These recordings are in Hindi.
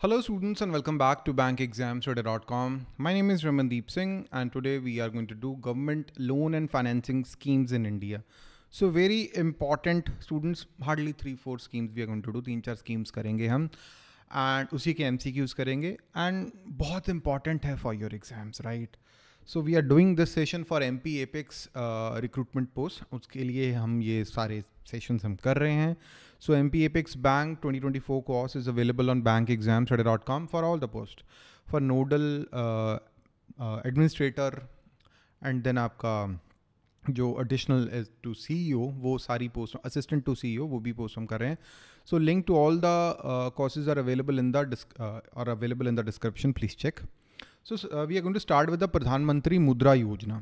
Hello students and welcome back to bankexamstudy.com. My name is Ramandeep Singh and today we are going to do government loan and financing schemes in India. So very important students hardly 3 4 schemes we are going to do 3 4 schemes करेंगे हम and उसी के MCQs करेंगे and बहुत important है for your exams right so we are doing this session for M P apex recruitment post उसके लिए हम ये सारे सेशंस हम कर रहे हैं so M P apex bank twenty twenty four course is available on bank exams today dot com for all the post for nodal administrator and then आपका जो एडिशनल टू सी ई वो सारी post assistant to C E O वो भी पोस्ट हम कर रहे हैं so link to all the courses are available in the are available in the description please check so we are going start with the Pradhan Mantri Mudra Yojana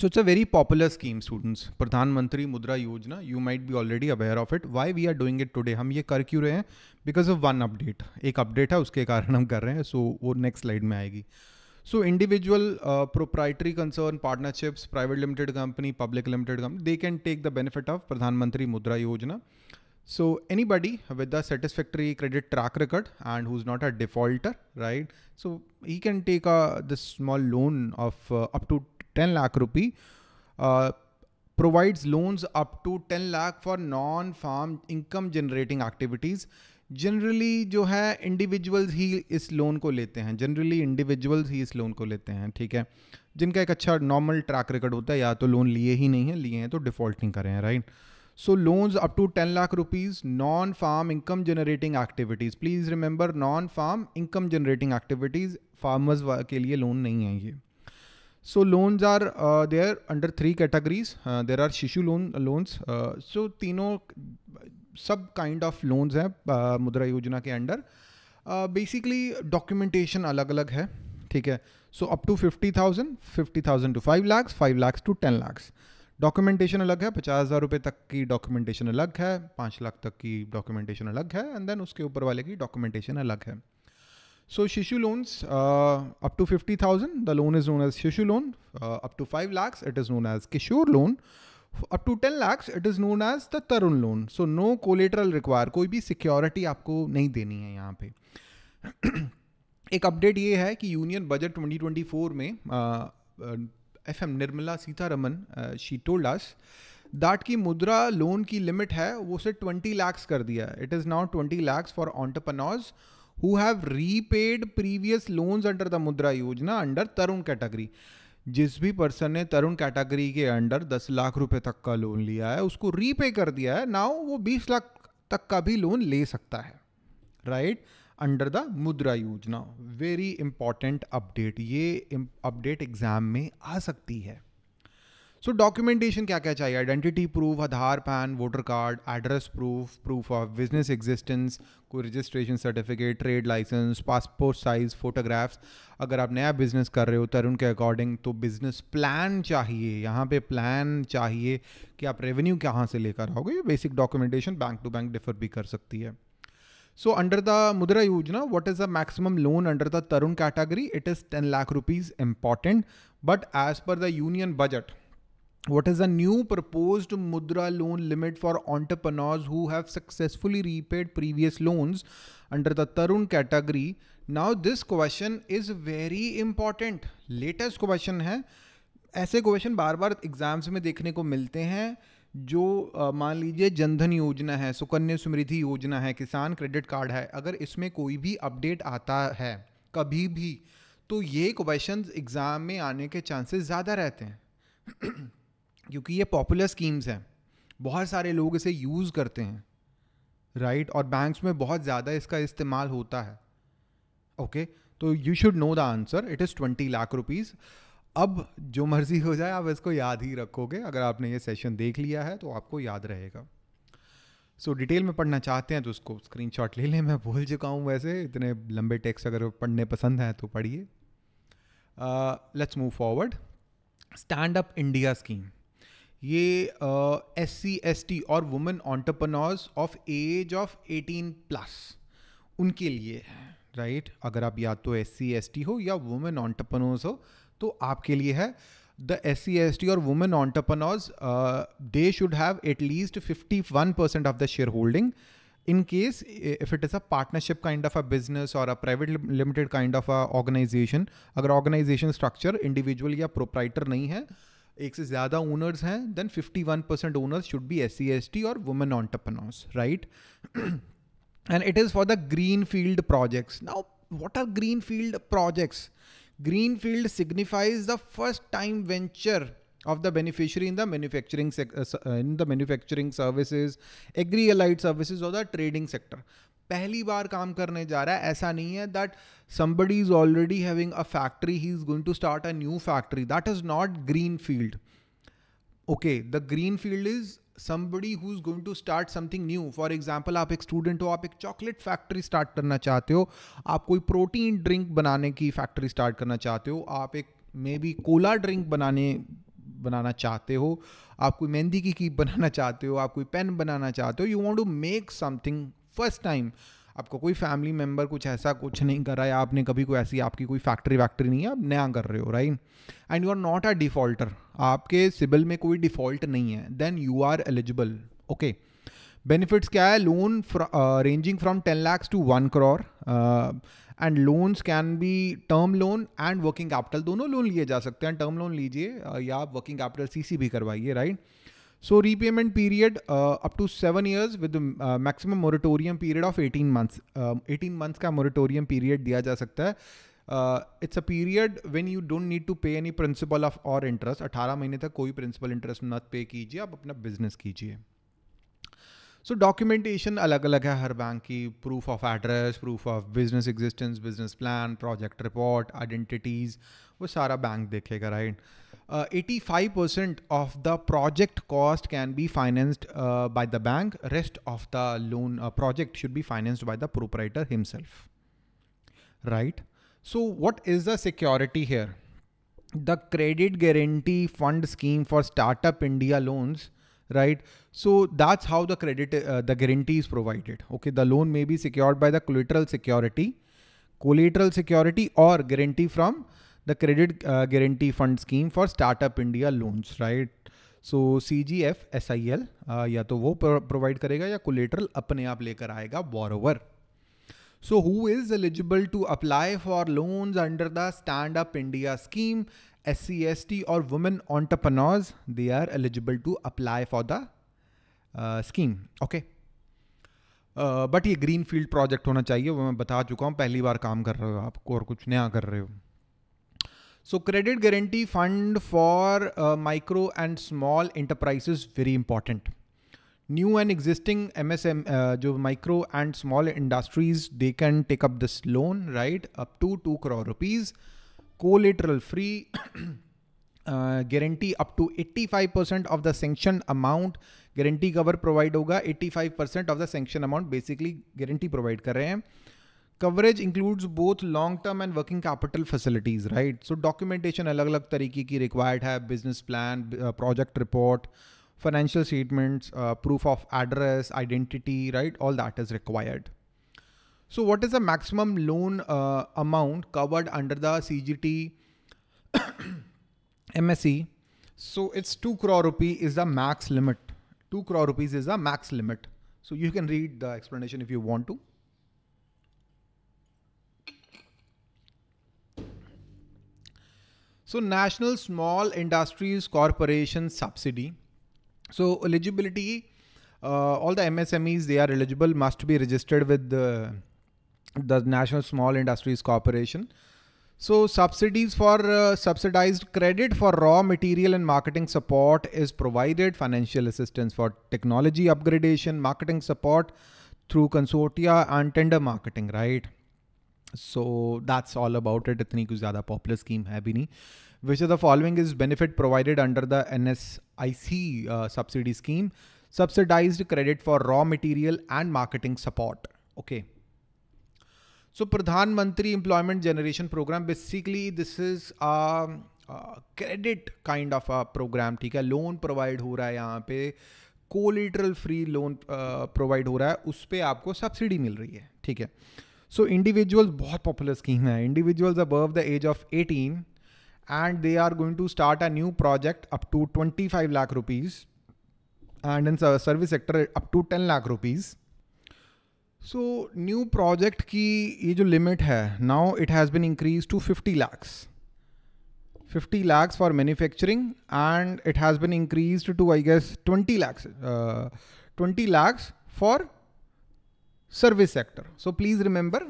so it's a very popular scheme students Pradhan Mantri Mudra Yojana you might be already aware of it why we are doing it today हम ये कर क्यों रहे हैं बिकॉज ऑफ वन अपडेट एक अपडेट है उसके कारण हम कर रहे हैं सो so, वो नेक्स्ट स्लाइड में आएगी so individual proprietary concern partnerships private limited company public limited company they can take the benefit of Pradhan Mantri Mudra योजना So anybody with a satisfactory credit track record and who's not a defaulter, right? So he can take a this small loan of uh, up to 10 lakh rupee. Uh, provides loans up to 10 lakh for non-farm income generating activities. Generally, जो है individuals ही इस loan को लेते हैं Generally individuals ही इस loan को लेते हैं ठीक है जिनका एक अच्छा normal track record होता है या तो loan लिए ही नहीं है लिए हैं तो डिफॉल्ट नहीं करें right right? So loans up to ten lakh rupees non farm income generating activities please remember non farm income generating activities farmers के लिए लोन नहीं है ये so loans are there under three categories there are Shishu loan loans so तीनों सब काइंड ऑफ लोन्स हैं मुद्रा योजना के अंडर बेसिकली डॉक्यूमेंटेशन अलग अलग है ठीक है so up to fifty thousand fifty thousand to five lakhs five lakhs to ten lakhs documentation अलग है पचास हज़ार रुपये तक की डॉक्यूमेंटेशन अलग है पाँच लाख तक की डॉक्यूमेंटेशन अलग है एंड देन उसके ऊपर वाले की डॉक्यूमेंटेशन अलग है so Shishu loans up to fifty thousand the loan is known as Shishu loan up to five lakhs it is known as Kishor loan up to ten lakhs it is known as the Tarun loan so no collateral require कोई भी सिक्योरिटी आपको नहीं देनी है यहाँ पे एक अपडेट ये है कि यूनियन बजट 2024 में uh, uh, F M Nirmala Sitharaman she told us that की मुद्रा लोन की लिमिट है वो उसे ट्वेंटी लैक्स कर दिया it is now twenty lakhs for entrepreneurs who have repaid previous loans under the Mudra Yojana under Tarun category जिस भी पर्सन ने तरुण कैटेगरी के अंडर दस लाख रुपए तक का लोन लिया है उसको रीपे कर दिया है नाउ वो बीस लाख तक का भी लोन ले सकता है right right? Under the Mudra Yojana very important update ये अपडेट एग्जाम में आ सकती है सो so, डॉक्यूमेंटेशन क्या क्या चाहिए identity proof Aadhaar PAN voter card address proof proof of business existence कोई registration certificate trade licence passport size photographs अगर आप नया बिजनेस कर रहे हो तरुण के अकॉर्डिंग तो बिजनेस प्लान तो चाहिए यहाँ पे प्लान चाहिए कि आप रेवेन्यू कहाँ से लेकर आओगे basic documentation bank to bank differ भी कर सकती है So under the Mudra Yojana, what is the maximum loan under the Tarun category? It is 10 lakh rupees important. But as per the union budget, what is the new proposed Mudra loan limit for entrepreneurs who have successfully repaid previous loans under the Tarun category? Now this question is very important. Latest question है ऐसे क्वेश्चन बार बार एग्जाम्स में देखने को मिलते हैं जो मान लीजिए जनधन योजना है सुकन्या समृद्धि योजना है किसान क्रेडिट कार्ड है अगर इसमें कोई भी अपडेट आता है कभी भी तो ये क्वेश्चन एग्ज़ाम में आने के चांसेस ज़्यादा रहते हैं क्योंकि ये पॉपुलर स्कीम्स हैं बहुत सारे लोग इसे यूज़ करते हैं राइट और बैंक्स में बहुत ज़्यादा इसका इस्तेमाल होता है ओके तो you should know the answer it is twenty lakh rupees अब जो मर्जी हो जाए आप इसको याद ही रखोगे अगर आपने ये सेशन देख लिया है तो आपको याद रहेगा सो so, डिटेल में पढ़ना चाहते हैं तो उसको स्क्रीनशॉट ले लें मैं भूल चुका हूँ वैसे इतने लंबे टेक्स्ट अगर पढ़ने पसंद हैं तो पढ़िए let's move forward stand up India scheme ये एस सी एस टी और women entrepreneurs of age of eighteen plus उनके लिए है राइट right? अगर आप या तो एस सी एस टी हो या वुमेन ऑन्टरप्रनोर्स हो दोस्तों आपके लिए है the S C S T और women entrepreneurs they should have at least fifty one percent of the shareholding in case if it is a partnership kind of a business और a private limited kind of a organisation अगर ऑर्गेनाइजेशन स्ट्रक्चर इंडिविजुअल या प्रोप्राइटर नहीं है एक से ज़्यादा ओनर्स हैं fifty one percent owners should be S C S T और women entrepreneurs right and it is for the green field projects now what are green field projects Greenfield signifies the first time venture of the beneficiary in the manufacturing uh, uh, in the manufacturing services agri allied services or the trading sector पहली बार काम करने जा रहा है ऐसा नहीं है that somebody is already having a factory he is going to start a new factory that is not green field okay the green field is somebody who is going to start something new for example आप एक स्टूडेंट हो आप एक चॉकलेट फैक्ट्री स्टार्ट करना चाहते हो आप कोई प्रोटीन ड्रिंक बनाने की फैक्ट्री स्टार्ट करना चाहते हो आप एक मे बी कोला ड्रिंक बनाने बनाना चाहते हो आप कोई मेहंदी की की बनाना चाहते हो आप कोई पेन बनाना चाहते हो you want to make something first time आपका कोई फैमिली मेम्बर कुछ ऐसा कुछ नहीं कर रहा है आपने कभी कोई ऐसी आपकी कोई फैक्ट्री वैक्ट्री नहीं है आप नया कर रहे हो right and you are not a defaulter आपके सिबिल में कोई डिफ़ॉल्ट नहीं है then you are eligible okay benefits क्या है loan ranging from ten lakhs to one crore and loans can be term loan and working capital दोनों लोन लिए जा सकते हैं टर्म लोन लीजिए uh, या आप वर्किंग कैपिटल सी भी करवाइए right so repayment period up to seven years with maximum moratorium period of eighteen months eighteen months का मोरिटोरियम पीरियड दिया जा सकता है it's a period when you don't need to pay any principal of और इंटरेस्ट अठारह महीने तक कोई प्रिंसिपल इंटरेस्ट मत पे कीजिए आप अपना बिजनेस कीजिए सो डॉक्यूमेंटेशन अलग अलग है हर बैंक की proof of address proof of business existence business plan project report identities वो सारा बैंक देखेगा right right? 85% uh, of the project cost can be financed uh, by the bank. Rest of the loan uh, project should be financed by the proprietor himself. Right. So what is the security here? The credit guarantee fund scheme for startup India loans right so that's how the credit uh, the guarantee is provided okay the loan may be secured by the collateral security collateral security or guarantee from the credit guarantee fund scheme for startup India loans right so C G F S I L या तो वो प्रोवाइड करेगा या कोलेटरल अपने आप लेकर आएगा over so who is eligible to apply for loans under the stand up India scheme S C S T और women entrepreneurs they are eligible to apply for the scheme okay but ये ग्रीन फील्ड प्रोजेक्ट होना चाहिए वो मैं बता चुका हूँ पहली बार काम कर रहे हो आपको और कुछ नया कर रहे हो so credit guarantee fund for micro and small enterprise very important new and existing M S M जो micro and small industries they can take up this loan right up to two crore rupees collateral free guarantee up to five percent of the sanction amount guarantee cover provide होगा eighty five percent of the sanction amount basically guarantee provide कर रहे हैं Coverage includes both long-term and working capital facilities, right? So documentation, अलग अलग तरीके की रिक्वायर्ड है business plan project report financial statements, uh, proof of address, identity, right? All that is required. So what is the maximum loan uh, amount covered under the CGT MSE? So it's 2 crore rupee is the max limit. 2 crore rupees is the max limit. So you can read the explanation if you want to. So National Small Industries Corporation subsidy. So eligibility, uh, all the MSMEs they are eligible must be registered with the, the National Small Industries Corporation. So subsidies for uh, subsidized credit for raw material and marketing support is provided. Financial assistance for technology upgradation, marketing support through consortia and tender marketing, right? So that's all about it इतनी कुछ ज़्यादा पॉपुलर स्कीम है भी नहीं which is the following is benefit provided under the N S I C subsidy scheme subsidize credit for raw material and marketing support okay so Pradhan Mantri employment generation programme basically this is credit kind of a programme ठीक है लोन प्रोवाइड हो रहा है यहाँ पे कोलिट्रल फ्री लोन प्रोवाइड हो रहा है उस पर आपको सब्सिडी मिल रही है ठीक है सो इंडिविजुअल्स बहुत पॉपुलर स्कीम है individuals above the age of eighteen and they are going to start a new project up to twenty five lakh rupees and in service sector up to ten lakh rupees so new project की ये जो लिमिट है now it has been increase to fifty lakhs fifty lakhs for manufacturing and it has been increase to I guess twenty lakhs twenty lakhs for service sector so please remember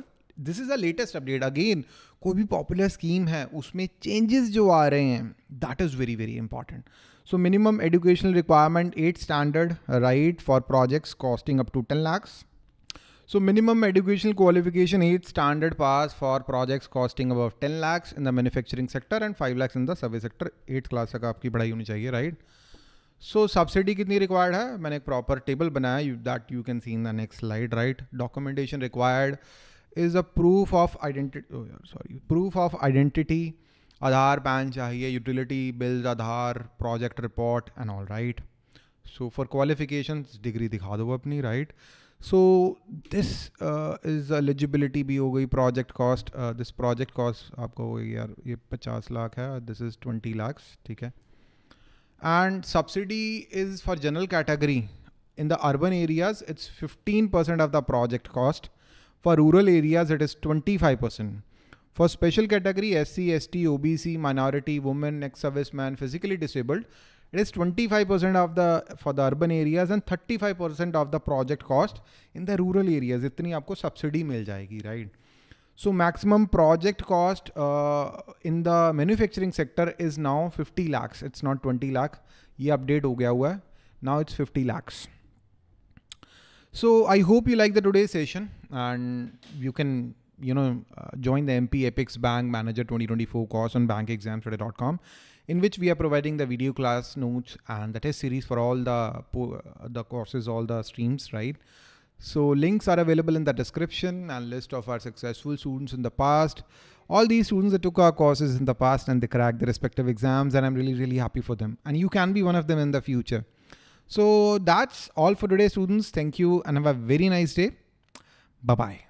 this is the latest update again कोई भी पॉपुलर स्कीम है उसमें चेंजेस जो आ रहे हैं that is very very important so minimum educational requirement eight standard right for projects costing up to ten lakhs so minimum education qualification eight standard pass for projects costing above ten lakhs in the manufacturing sector and five lakhs in the service sector eight class तक आपकी पढ़ाई होनी चाहिए राइट right? सो सब्सिडी कितनी रिक्वायर्ड है मैंने एक प्रॉपर टेबल बनाया that you can C in the next slide right documentation required is a proof of identity sorry proof of identity Aadhaar PAN चाहिए utility bills Aadhaar project report and all right so for qualification degree दिखा दो अपनी right so this is eligibility भी हो गई project cost this project cost आपको हो गई यार ये पचास लाख है दिस इज़ ट्वेंटी लाख ठीक है and subsidy is for general category in the urban areas it's 15% of the project cost for rural areas it is 25% for special category sc st obc minority women ex serviceman physically disabled it is 25% of the for the urban areas and 35% of the project cost in the rural areas itni aapko subsidy mil jayegi right? So maximum project cost uh, in the manufacturing sector is now 50 lakhs. It's not 20 lakh. ये update हो गया हुआ Now it's 50 lakhs. So I hope you like the today's session and you can you know uh, join the MP Apex Bank Manager 2024 course on bankexamstudy.com in which we are providing the video class notes and the test series for all the uh, the courses all the streams right so links are available in the description and list of our successful students in the past. All these students that took our courses in the past and they cracked the respective exams and I'm really, really happy for them. And you can be one of them in the future. So that's all for today, students. Thank you and have a very nice day. Bye-bye.